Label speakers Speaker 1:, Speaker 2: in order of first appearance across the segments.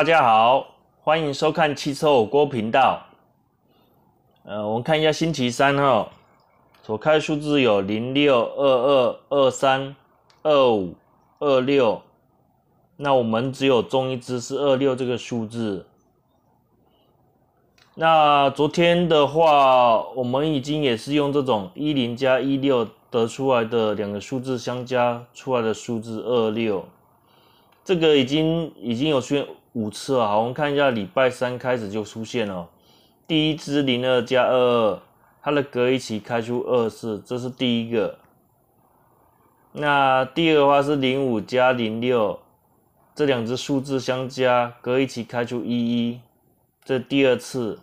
Speaker 1: 大家好，欢迎收看汽车火锅频道。呃，我们看一下星期三哈，所开数字有零六、二二、二三、二五、二六。那我们只有中一只是二六这个数字。那昨天的话，我们已经也是用这种一零加一六得出来的两个数字相加出来的数字二六，这个已经已经有现。五次啊。我们看一下，礼拜三开始就出现了。第一支零二加二二，它的隔一期开出二次，这是第一个。那第二的话是零五加零六，这两只数字相加，隔一期开出一一，这第二次。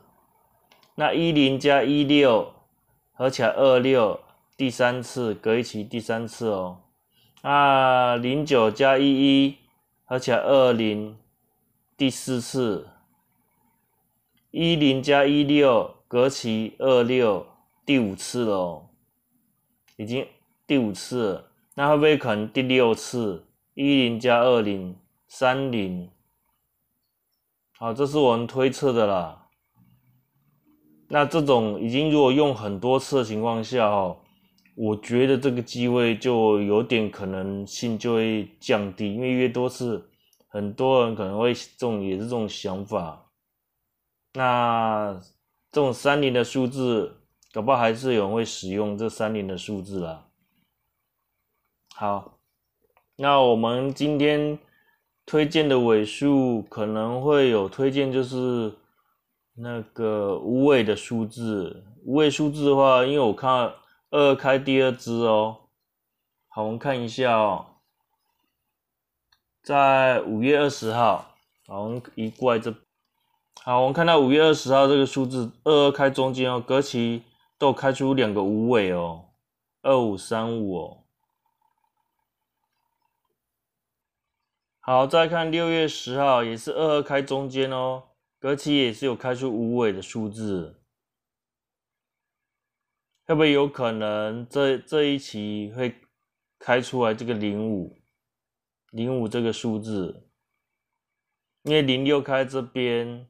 Speaker 1: 那一零加一六，起来二六，第三次隔一期第三次哦。那零九加一一，合起来二零。第四次，一零加一六隔期二六，第五次了，已经第五次了，那会不会可能第六次一零加二零三零？好，这是我们推测的啦。那这种已经如果用很多次的情况下哦，我觉得这个机会就有点可能性就会降低，因为越多次。很多人可能会这种也是这种想法，那这种三零的数字，搞不好还是有人会使用这三零的数字啦。好，那我们今天推荐的尾数可能会有推荐，就是那个无尾的数字，无尾数字的话，因为我看二开第二支哦，好，我们看一下哦。在五月二十号，好，我们一过来这，好，我们看到五月二十号这个数字二二开中间哦，隔期都开出两个五尾哦，二五三五哦。好，再看六月十号，也是二二开中间哦，隔期也是有开出五尾的数字，会不会有可能这这一期会开出来这个零五？零五这个数字，因为零六开这边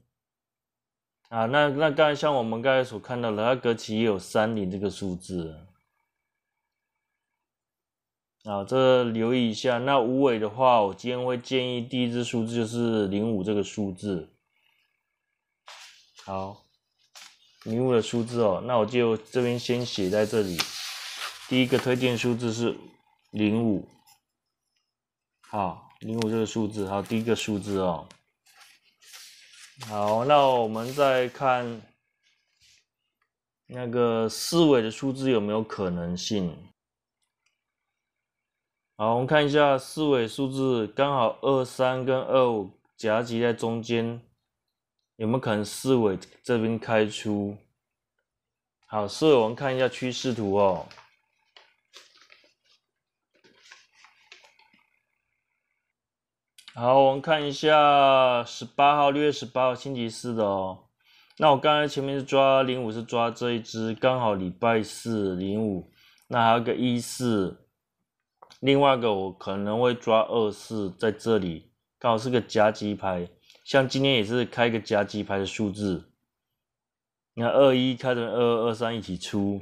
Speaker 1: 啊，那那刚才像我们刚才所看到的那个期也有三零这个数字，啊，这留意一下。那五尾的话，我今天会建议第一只数字就是零五这个数字。好，零五的数字哦，那我就这边先写在这里。第一个推荐数字是零五。好，零五这个数字，好第一个数字哦。好，那我们再看那个四尾的数字有没有可能性。好，我们看一下四尾数字，刚好二三跟二五夹击在中间，有没有可能四尾这边开出？好，四尾我们看一下趋势图哦。好，我们看一下十八号，六月十八号星期四的哦。那我刚才前面是抓零五，是抓这一只，刚好礼拜四零五。那还有个一四，另外一个我可能会抓二四，在这里刚好是个夹击牌，像今天也是开个夹击牌的数字。那二一开成二二二三一起出，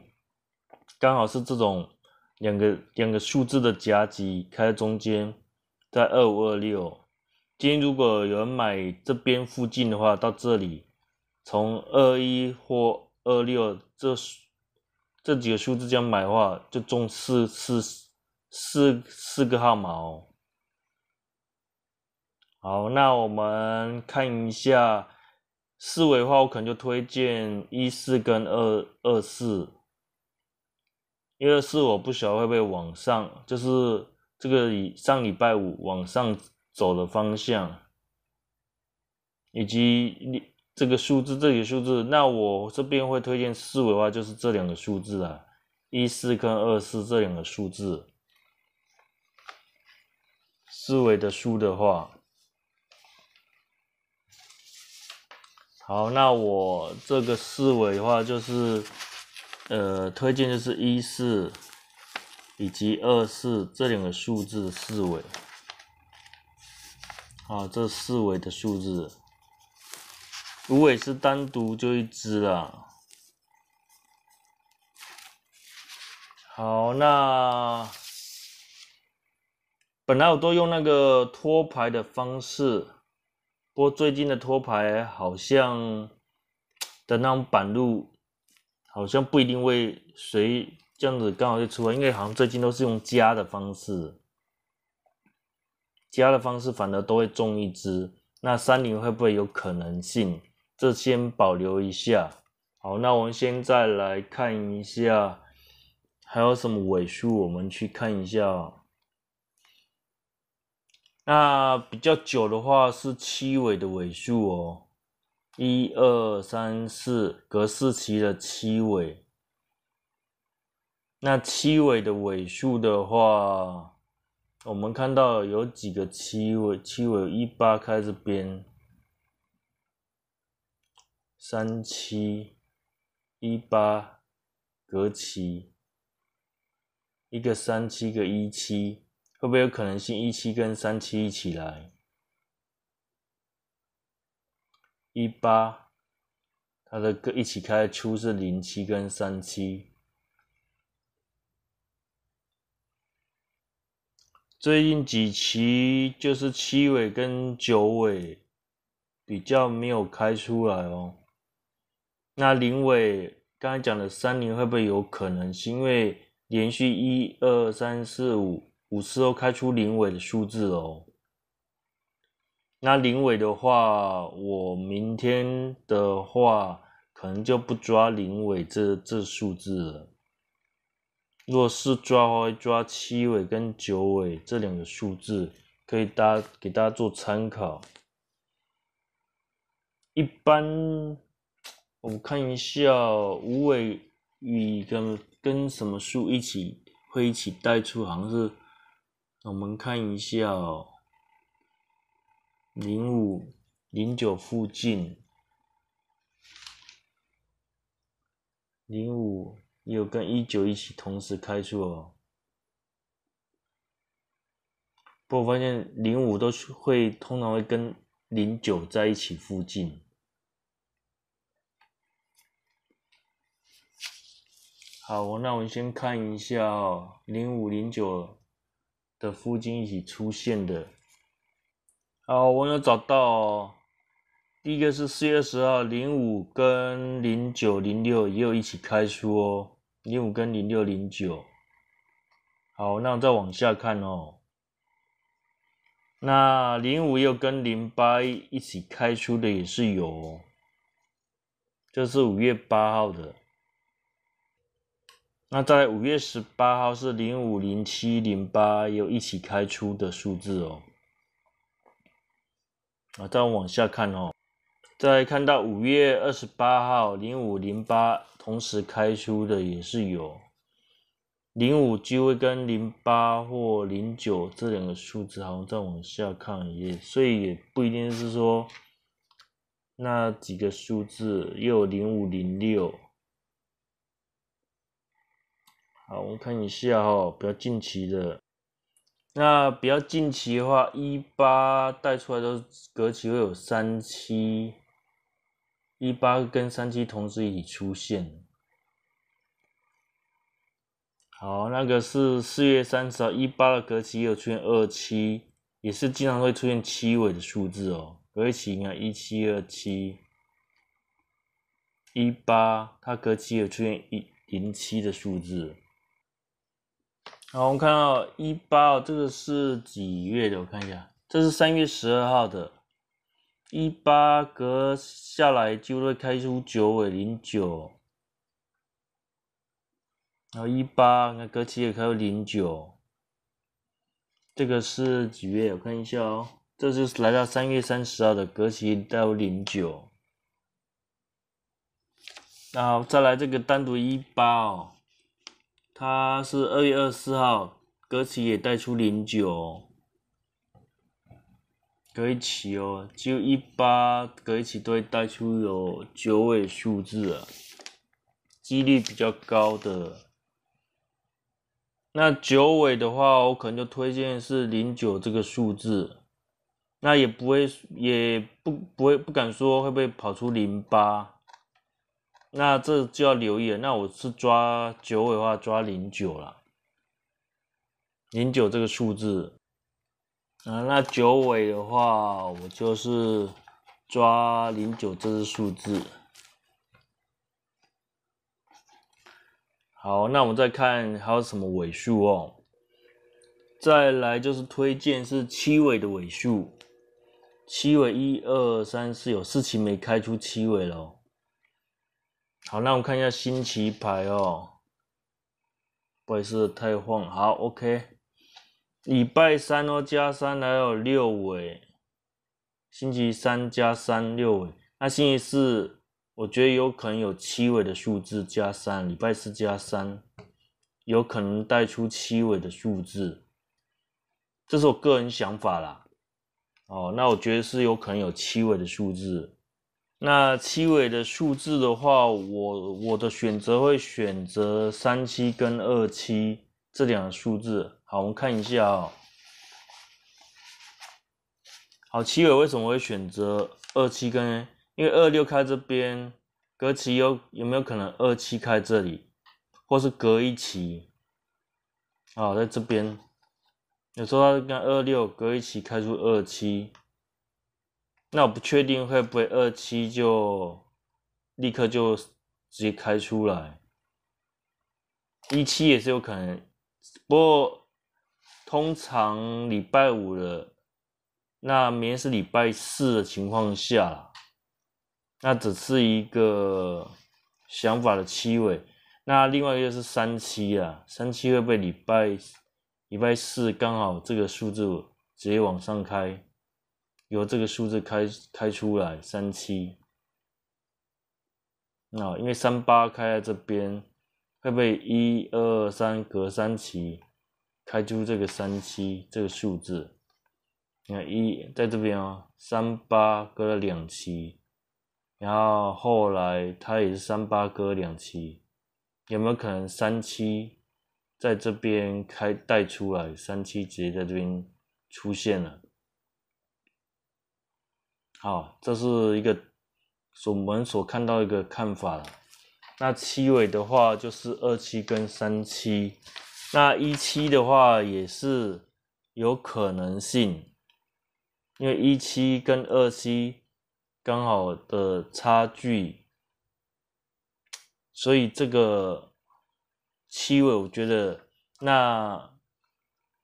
Speaker 1: 刚好是这种两个两个数字的夹击开在中间，在二五二六。今天如果有人买这边附近的话，到这里，从二一或二六这这几个数字这样买的话，就中四四四四个号码哦。好，那我们看一下四尾的话，我可能就推荐一四跟二二四，因为四我不晓得会不会往上，就是这个上礼拜五往上。走的方向，以及你这个数字，这个数字，那我这边会推荐四维的话，就是这两个数字啊，一四跟二四这两个数字，四维的数的话，好，那我这个四维的话，就是呃，推荐就是一四以及二四这两个数字四维。啊，这四维的数字，五维是单独就一只了。好，那本来我都用那个托牌的方式，不过最近的托牌好像的那种板路，好像不一定会随这样子刚好就出来，因为好像最近都是用加的方式。加的方式，反而都会中一只。那三零会不会有可能性？这先保留一下。好，那我们现在来看一下还有什么尾数，我们去看一下。那比较久的话是七尾的尾数哦，一二三四格式七的七尾。那七尾的尾数的话。我们看到有几个七尾，七尾一八开始编，三七一八隔七，一个三七个一七，会不会有可能性一七跟三七一起来？一八，它的个一起开出是零七跟三七。最近几期就是七尾跟九尾比较没有开出来哦，那零尾刚才讲的三零会不会有可能？是因为连续一二三四五五次都开出零尾的数字哦。那零尾的话，我明天的话可能就不抓零尾这这数字了。若是抓开抓七尾跟九尾这两个数字，可以大给大家做参考。一般，我们看一下五尾与跟跟什么数一起会一起带出，好像是我们看一下零五零九附近零五。有跟一九一起同时开出哦，不，我发现零五都会通常会跟零九在一起附近。好，我那我先看一下零五零九的附近一起出现的。好，我有找到哦，第一个是四月十号，零五跟零九零六也有一起开出哦。零五跟零六零九，好，那我再往下看哦。那零五又跟零八一起开出的也是有，这是五月八号的。那在五月十八号是零五零七零八又有一起开出的数字哦。啊，再往下看哦，再看到五月二十八号零五零八。同时开出的也是有零五、G V 跟零八或零九这两个数字，好像再往下看也，所以也不一定是说那几个数字，有零五、零六。好，我们看一下哈，比较近期的，那比较近期的话，一八带出来的隔期会有三七。一八跟三七同时一起出现，好，那个是四月三十号，一八的隔期又出现二七，也是经常会出现七尾的数字哦，隔期你看一七二七，一八，它隔期有出现一零七的数字，好，我们看到一八这个是几月的？我看一下，这是三月十二号的。一八隔下来就会开出九尾零九，然后一八那格期也开出零九，这个是几月？我看一下哦，这就是来到三月三十号的格期带零九，然后再来这个单独一八哦，它是二月二十四号格期也带出零九。隔一期哦，就一八隔一期都会带出有九尾数字啊，几率比较高的。那九尾的话，我可能就推荐是零九这个数字，那也不会也不不会不敢说会不会跑出零八，那这就要留意了。那我是抓九尾的话，抓零九了，零九这个数字。啊，那九尾的话，我就是抓零九这只数字。好，那我们再看还有什么尾数哦。再来就是推荐是七尾的尾数，七尾一二三四有四期没开出七尾喽。好，那我们看一下新奇牌哦，不好意思，太晃，好，OK。礼拜三哦，加三还有六尾，星期三加三六尾。那星期四，我觉得有可能有七尾的数字加三，礼拜四加三，有可能带出七尾的数字。这是我个人想法啦。哦，那我觉得是有可能有七尾的数字。那七尾的数字的话，我我的选择会选择三七跟二七。这两个数字，好，我们看一下啊。好，七尾为什么会选择二七跟？因为二六开这边隔七有有没有可能二七开这里，或是隔一期？好，在这边，有时候它跟二六隔一期开出二七，那我不确定会不会二七就立刻就直接开出来。一七也是有可能。不过，通常礼拜五的，那明天是礼拜四的情况下，啦，那只是一个想法的七尾。那另外一个是三七啊，三七会被礼拜礼拜四刚好这个数字直接往上开，由这个数字开开出来三七。那因为三八开在这边。会不会一二三隔三期开出这个三七这个数字？你看一在这边哦，三八隔了两期，然后后来它也是三八隔两期，有没有可能三七在这边开带出来？三七直接在这边出现了？好，这是一个所我们所看到一个看法了。那七尾的话就是二七跟三七，那一七的话也是有可能性，因为一七跟二七刚好的差距，所以这个七尾我觉得那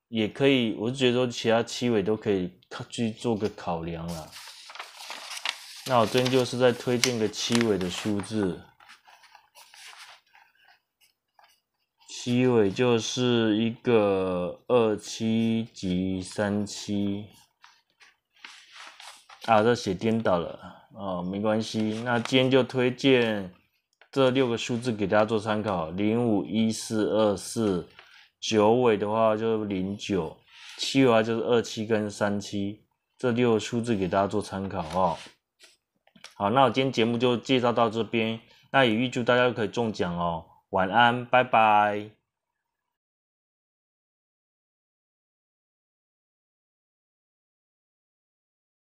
Speaker 1: 也可以，我是觉得说其他七尾都可以去做个考量了。那我真就是在推荐个七尾的数字。七尾就是一个二七及三七，啊，这写颠倒了，哦，没关系。那今天就推荐这六个数字给大家做参考：零五一四二四，九尾的话就是零九，七尾的就是二七跟三七，这六个数字给大家做参考，哦。好？好，那我今天节目就介绍到这边，那也预祝大家可以中奖哦。晚安，拜拜。